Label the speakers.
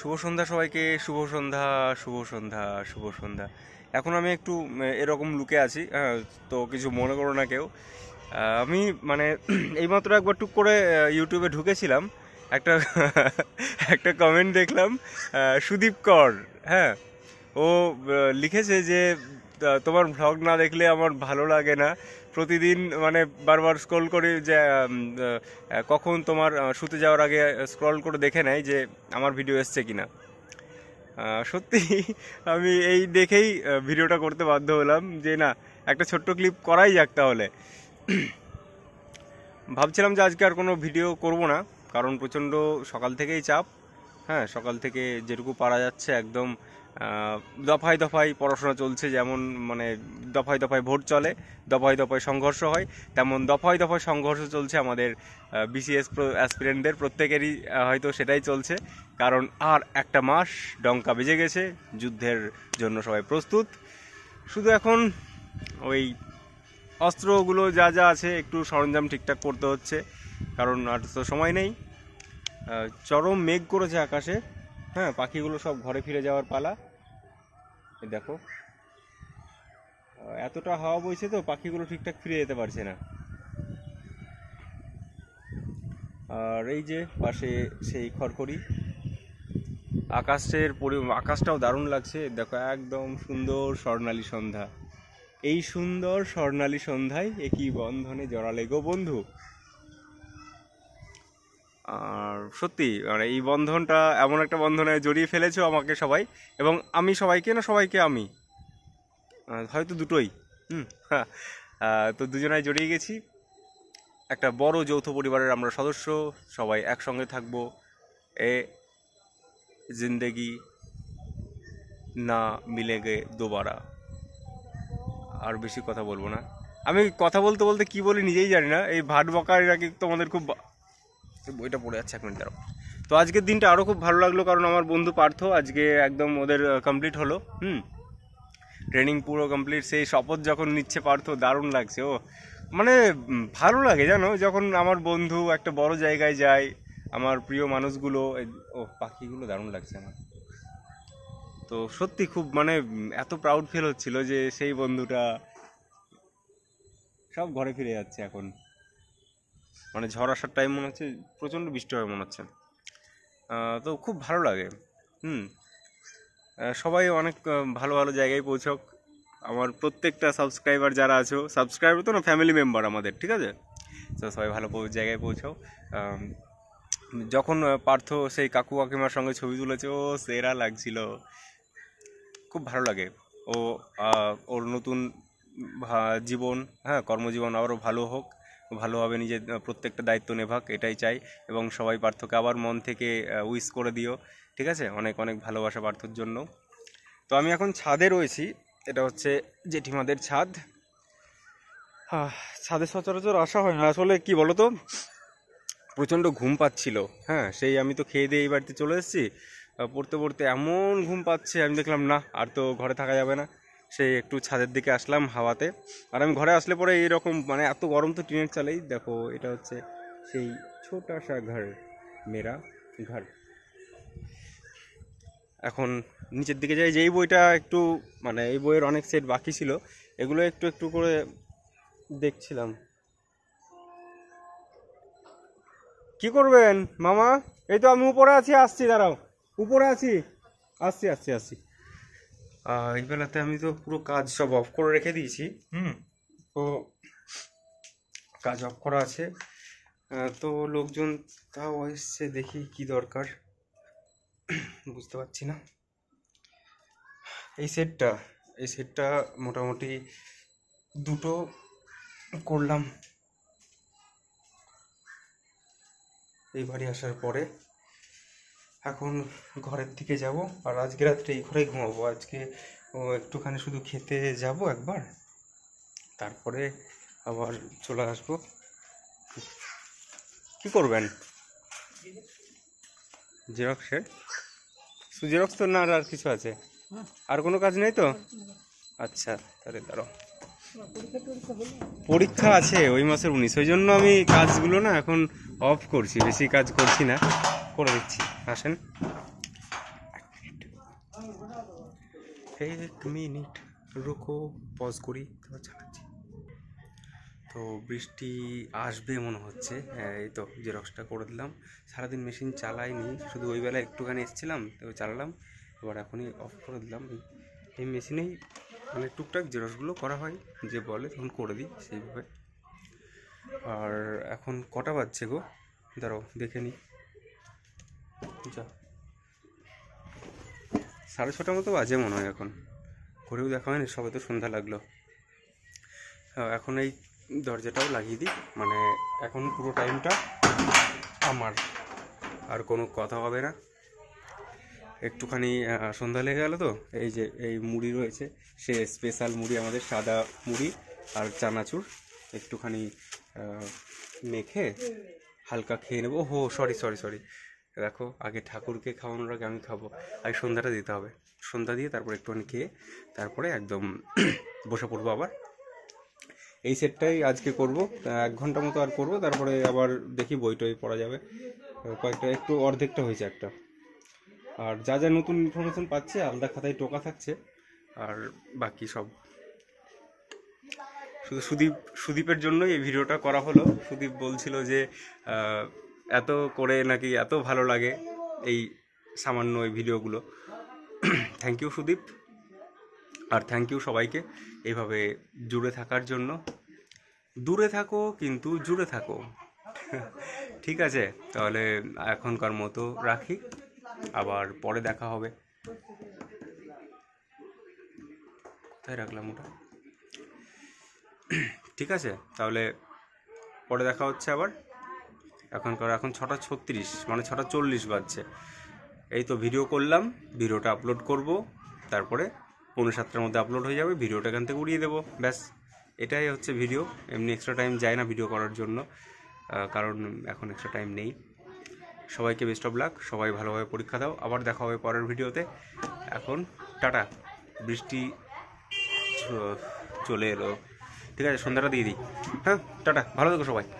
Speaker 1: শুভ সন্ধ্যা সবাইকে শুভ সন্ধ্যা শুভ সন্ধ্যা শুভ সন্ধ্যা এখন আমি একটু এরকম লুকে আছি হ্যাঁ তো কিছু মনে করো না কেউ আমি মানে এইমাত্র একবার টুক করে ইউটিউবে ঢুকেছিলাম একটা একটা কমেন্ট দেখলাম সুদীপ কর হ্যাঁ ও লিখেছে যে তোমার ভ্লগ না দেখলে আমার ভালো লাগে না প্রতিদিন মানে বারবার স্ক্রল করি যে কখন তোমার শুতে যাওয়ার আগে স্ক্রল করে দেখে নেয় যে আমার ভিডিও এসছে কি না সত্যি আমি এই দেখেই ভিডিওটা করতে বাধ্য হলাম যে না একটা ছোট্ট ক্লিপ করাই যাক তাহলে ভাবছিলাম যে আজকে আর কোনো ভিডিও করব না কারণ প্রচণ্ড সকাল থেকেই চাপ হ্যাঁ সকাল থেকে যেটুকু পারা যাচ্ছে একদম দফায় দফায় পড়াশোনা চলছে যেমন মানে দফায় দফায় ভোট চলে দফায় দফায় সংঘর্ষ হয় তেমন দফায় দফায় সংঘর্ষ চলছে আমাদের বিসিএস অ্যাসপিরেন্টদের প্রত্যেকেরই হয়তো সেটাই চলছে কারণ আর একটা মাস ডঙ্কা বেজে গেছে যুদ্ধের জন্য সবাই প্রস্তুত শুধু এখন ওই অস্ত্রগুলো যা যা আছে একটু সরঞ্জাম ঠিকঠাক করতে হচ্ছে কারণ আর তো সময় নেই চরম মেঘ করেছে আকাশে হ্যাঁ পাখিগুলো সব ঘরে ফিরে যাওয়ার পালা দেখো এতটা হাওয়া বইছে তো পাখিগুলো ঠিকঠাক ফিরে যেতে পারছে না আর এই যে পাশে সেই খড়খড়ি আকাশের পরি আকাশটাও দারুণ লাগছে দেখো একদম সুন্দর স্বর্ণালী সন্ধ্যা এই সুন্দর স্বর্ণালী সন্ধ্যায় একই বন্ধনে জড়ালে গো বন্ধু আর সত্যি মানে এই বন্ধনটা এমন একটা বন্ধনে জড়িয়ে ফেলেছো আমাকে সবাই এবং আমি সবাইকে না সবাইকে আমি হয়তো দুটোই হুম তো দুজনায় জড়িয়ে গেছি একটা বড় যৌথ পরিবারের আমরা সদস্য সবাই একসঙ্গে থাকব এ জিন্দেগি না মিলেগে দোবারা আর বেশি কথা বলবো না আমি কথা বলতে বলতে কি বলি নিজেই জানি না এই ভাট বকারি নাকি তোমাদের খুব বইটা পড়ে যাচ্ছে এক মিনিট দাঁড়াও তো আজকের দিনটা আরও খুব ভালো লাগলো কারণ আমার বন্ধু পার্থ আজকে একদম ওদের কমপ্লিট হলো হুম ট্রেনিং পুরো কমপ্লিট সেই শপথ যখন নিচ্ছে পার্থ দারুণ লাগছে ও মানে ভালো লাগে জানো যখন আমার বন্ধু একটা বড় জায়গায় যায় আমার প্রিয় মানুষগুলো ও পাখিগুলো দারুণ লাগছে আমার তো সত্যি খুব মানে এত প্রাউড ফিল হচ্ছিল যে সেই বন্ধুটা সব ঘরে ফিরে যাচ্ছে এখন মানে ঝড় আসার টাইম মনে হচ্ছে প্রচণ্ড বৃষ্টি হয় মনে হচ্ছে তো খুব ভালো লাগে হুম সবাই অনেক ভালো ভালো জায়গায় পৌঁছক আমার প্রত্যেকটা সাবস্ক্রাইবার যারা আছো সাবস্ক্রাইবার তো না ফ্যামিলি মেম্বার আমাদের ঠিক আছে তো সবাই ভালো জায়গায় পৌঁছাও যখন পার্থ সেই কাকু কাকিমার সঙ্গে ছবি তুলেছে ও সেরা লাগছিল খুব ভালো লাগে ও ওর নতুন জীবন হ্যাঁ কর্মজীবন আরও ভালো হোক ভালোভাবে নিজের প্রত্যেকটা দায়িত্ব নেভাক এটাই চাই এবং সবাই পার্থকে আবার মন থেকে উইস করে দিও ঠিক আছে অনেক অনেক ভালোবাসা পার্থর জন্য তো আমি এখন ছাদে রয়েছি এটা হচ্ছে জেঠিমাদের ছাদ ছাদে সচরাচর আসা হয় না আসলে কি তো প্রচণ্ড ঘুম পাচ্ছিল হ্যাঁ সেই আমি তো খেয়ে দিয়ে এই বাড়িতে চলে এসেছি পড়তে পড়তে এমন ঘুম পাচ্ছে আমি দেখলাম না আর তো ঘরে থাকা যাবে না সেই একটু ছাদের দিকে আসলাম হাওয়াতে আর আমি ঘরে আসলে পরে এইরকম মানে এত গরম তো টিনের চালেই দেখো এটা হচ্ছে সেই ছোটা সা ঘর মেরা ঘর এখন নিচের দিকে যাই যেই বইটা একটু মানে এই বইয়ের অনেক সেট বাকি ছিল এগুলো একটু একটু করে দেখছিলাম কি করবেন মামা এই তো আমি উপরে আছি আসছি দাঁড়াও উপরে আছি আসছি আসছি আসছি এই বেলাতে আমি তো পুরো কাজ সব অফ করে রেখে দিয়েছি হুম তো কাজ অফ করা আছে তো লোকজন তাও এসছে দেখি কি দরকার বুঝতে পারছি না এই সেটটা এই সেটটা মোটামুটি দুটো করলাম এই বাড়ি আসার পরে এখন ঘরের দিকে যাব আর আজকে রাত্রে এই ঘরেই ঘুমাবো আজকে ও একটুখানি শুধু খেতে যাব একবার তারপরে আবার চলে আসবো কি করবেন জেরক্সের জেরক্স তো না আর কিছু আছে হ্যাঁ। আর কোনো কাজ নেই তো আচ্ছা তাহলে ধরো পরীক্ষা আছে ওই মাসের উনিশ ওই জন্য আমি কাজগুলো না এখন অফ করছি বেশি কাজ করছি না করে দিচ্ছি আসেন এক মিনিট রুকো পজ করি তো চালাচ্ছি তো বৃষ্টি আসবে মনে হচ্ছে হ্যাঁ এই তো জেরক্সটা করে দিলাম সারাদিন মেশিন চালাইনি শুধু ওই বেলা একটুখানি এসেছিলাম তো চালালাম এবার এখনই অফ করে দিলাম এই মেশিনেই মানে টুকটাক জেরক্সগুলো করা হয় যে বলে তখন করে দিই সেইভাবে আর এখন কটা বাজছে গো দাঁড়াও দেখে নিই যা আচ্ছা। সাড়ে ছটার মতো বাজে মনে হয় এখন ঘুরেও দেখা হয়নি সবে তো সন্ধ্যা লাগলো এখন এই দরজাটাও লাগিয়ে দিই মানে এখন পুরো টাইমটা আমার আর কোনো কথা হবে না একটুখানি সন্ধ্যা লেগে গেল তো এই যে এই মুড়ি রয়েছে সে স্পেশাল মুড়ি আমাদের সাদা মুড়ি আর চানাচুর একটুখানি মেখে হালকা খেয়ে নেবো ও হো সরি সরি সরি দেখো আগে ঠাকুরকে খাওয়ানোর আগে আমি খাবো আগে সন্ধ্যাটা দিতে হবে সন্ধ্যা দিয়ে তারপর একটুখানি খেয়ে তারপরে একদম বসে পড়বো আবার এই সেটটাই আজকে করব এক ঘন্টা মতো আর করব তারপরে আবার দেখি বই টই পড়া যাবে কয়েকটা একটু অর্ধেকটা হয়েছে একটা আর যা যা নতুন ইনফরমেশন পাচ্ছে আলাদা খাতায় টোকা থাকছে আর বাকি সব শুধু সুদীপ সুদীপের জন্যই এই ভিডিওটা করা হলো সুদীপ বলছিল যে এত করে নাকি এত ভালো লাগে এই সামান্য এই ভিডিওগুলো থ্যাংক ইউ সুদীপ আর থ্যাংক ইউ সবাইকে এইভাবে জুড়ে থাকার জন্য দূরে থাকো কিন্তু জুড়ে থাকো ঠিক আছে তাহলে এখনকার মতো রাখি আবার পরে দেখা হবে তাই রাখলাম ওটা ঠিক আছে তাহলে পরে দেখা হচ্ছে আবার এখনকার এখন ছটা ছত্রিশ মানে ছটা চল্লিশ বাজছে এই তো ভিডিও করলাম ভিডিওটা আপলোড করব তারপরে পনেরো সাতটার মধ্যে আপলোড হয়ে যাবে ভিডিওটা এখান থেকে উড়িয়ে দেবো ব্যাস এটাই হচ্ছে ভিডিও এমনি এক্সট্রা টাইম যায় না ভিডিও করার জন্য কারণ এখন এক্সট্রা টাইম নেই সবাইকে বেস্ট অফ লাক সবাই ভালোভাবে পরীক্ষা দাও আবার দেখা হবে পরের ভিডিওতে এখন টাটা বৃষ্টি চলে এলো ঠিক আছে সন্ধ্যাটা দিয়ে দিই হ্যাঁ টাটা ভালো থেকো সবাই